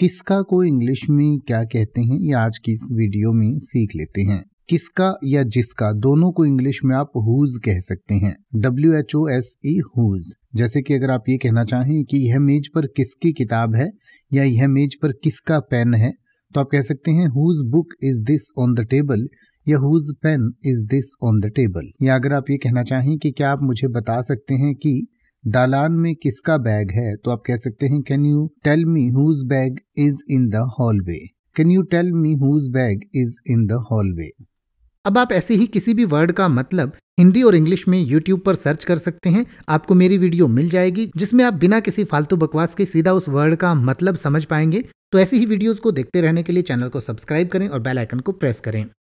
किसका को इंग्लिश में क्या कहते हैं ये आज की इस वीडियो में सीख लेते हैं किसका या जिसका दोनों को इंग्लिश में आप हुज कह सकते हैं W H O S E whose जैसे कि अगर आप ये कहना चाहें कि यह मेज पर किसकी किताब है या यह मेज पर किसका पेन है तो आप कह सकते हैं whose book is this on the table या whose pen is this on the table या अगर आप ये कहना चाहें कि क्या आप मुझे बता सकते हैं कि दालान में किसका बैग है तो आप कह सकते हैं can you tell me whose bag is in the hallway can you tell me whose bag is in the hallway अब आप ऐसे ही किसी भी वर्ड का मतलब हिंदी और इंग्लिश में यूट्यूब पर सर्च कर सकते हैं आपको मेरी वीडियो मिल जाएगी जिसमें आप बिना किसी फालतू बकवास के सीधा उस वर्ड का मतलब समझ पाएंगे तो ऐसी ही वीडियोस को देखते रहने के लिए चैनल को सब्सक्राइब करें और बेल आइकन को प्रेस करें